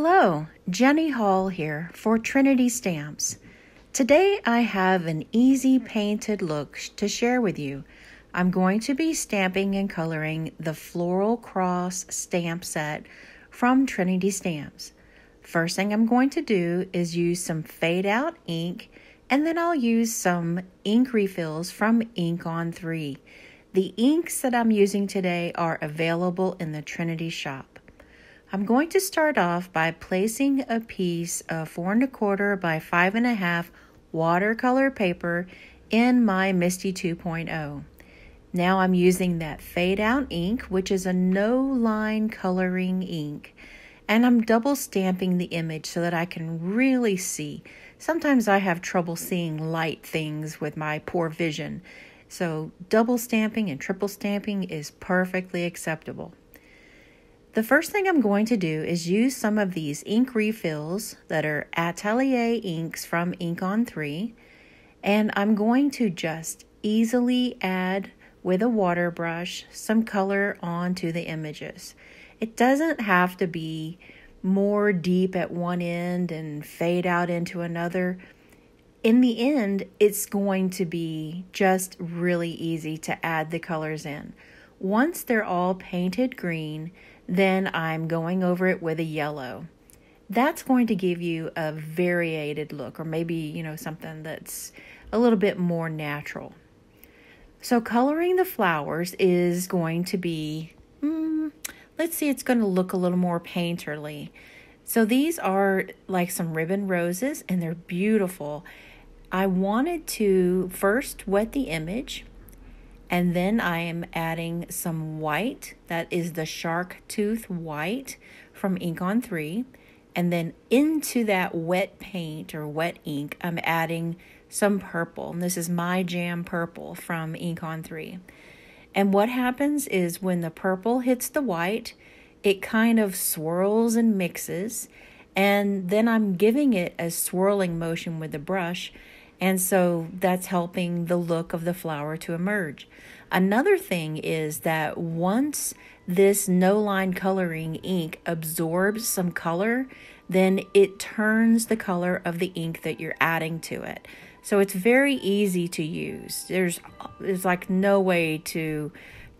Hello, Jenny Hall here for Trinity Stamps. Today I have an easy painted look to share with you. I'm going to be stamping and coloring the Floral Cross stamp set from Trinity Stamps. First thing I'm going to do is use some fade out ink and then I'll use some ink refills from Ink on 3. The inks that I'm using today are available in the Trinity shop. I'm going to start off by placing a piece of four and a quarter by five and a half watercolor paper in my Misty 2.0. Now I'm using that fade out ink, which is a no line coloring ink, and I'm double stamping the image so that I can really see. Sometimes I have trouble seeing light things with my poor vision, so double stamping and triple stamping is perfectly acceptable. The first thing I'm going to do is use some of these ink refills that are Atelier inks from Ink on 3 and I'm going to just easily add with a water brush some color onto the images. It doesn't have to be more deep at one end and fade out into another. In the end, it's going to be just really easy to add the colors in. Once they're all painted green, then I'm going over it with a yellow. That's going to give you a variated look or maybe, you know, something that's a little bit more natural. So coloring the flowers is going to be, mm, let's see, it's going to look a little more painterly. So these are like some ribbon roses and they're beautiful. I wanted to first wet the image and then I am adding some white, that is the shark tooth white from Ink on 3. And then into that wet paint or wet ink, I'm adding some purple. And this is my jam purple from Ink on 3. And what happens is when the purple hits the white, it kind of swirls and mixes. And then I'm giving it a swirling motion with the brush and so that's helping the look of the flower to emerge. Another thing is that once this no line coloring ink absorbs some color, then it turns the color of the ink that you're adding to it. So it's very easy to use. There's there's like no way to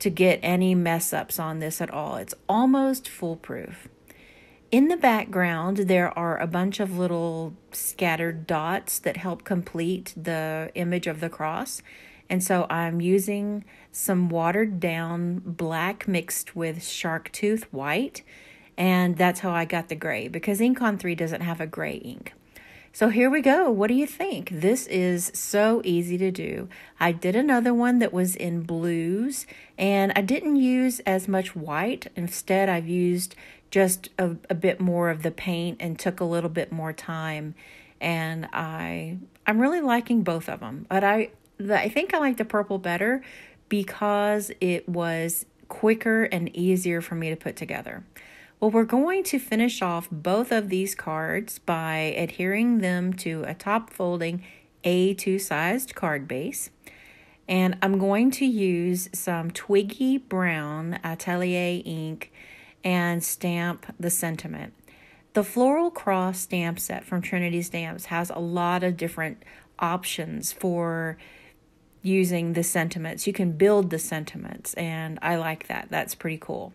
to get any mess ups on this at all. It's almost foolproof. In the background, there are a bunch of little scattered dots that help complete the image of the cross. And so I'm using some watered down black mixed with shark tooth white. And that's how I got the gray because Ink on 3 doesn't have a gray ink. So here we go. What do you think? This is so easy to do. I did another one that was in blues and I didn't use as much white. Instead, I've used just a, a bit more of the paint and took a little bit more time and I I'm really liking both of them. But I the, I think I like the purple better because it was quicker and easier for me to put together. Well, we're going to finish off both of these cards by adhering them to a top folding A2 sized card base. And I'm going to use some Twiggy Brown Atelier ink and stamp the sentiment. The floral cross stamp set from Trinity Stamps has a lot of different options for using the sentiments. You can build the sentiments, and I like that. That's pretty cool.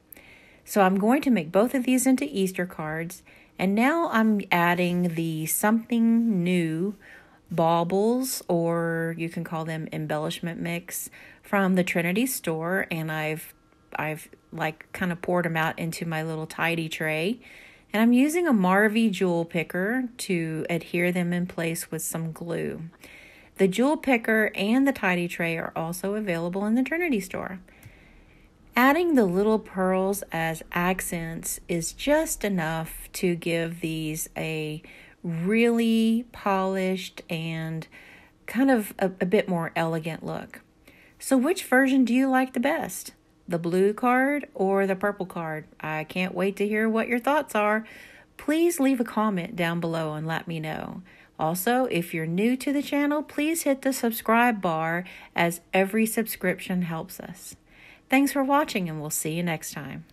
So I'm going to make both of these into Easter cards, and now I'm adding the something new baubles, or you can call them embellishment mix, from the Trinity store, and I've I've like kind of poured them out into my little tidy tray. And I'm using a Marvy jewel picker to adhere them in place with some glue. The jewel picker and the tidy tray are also available in the Trinity store. Adding the little pearls as accents is just enough to give these a really polished and kind of a, a bit more elegant look. So, which version do you like the best? the blue card or the purple card. I can't wait to hear what your thoughts are. Please leave a comment down below and let me know. Also, if you're new to the channel, please hit the subscribe bar as every subscription helps us. Thanks for watching, and we'll see you next time.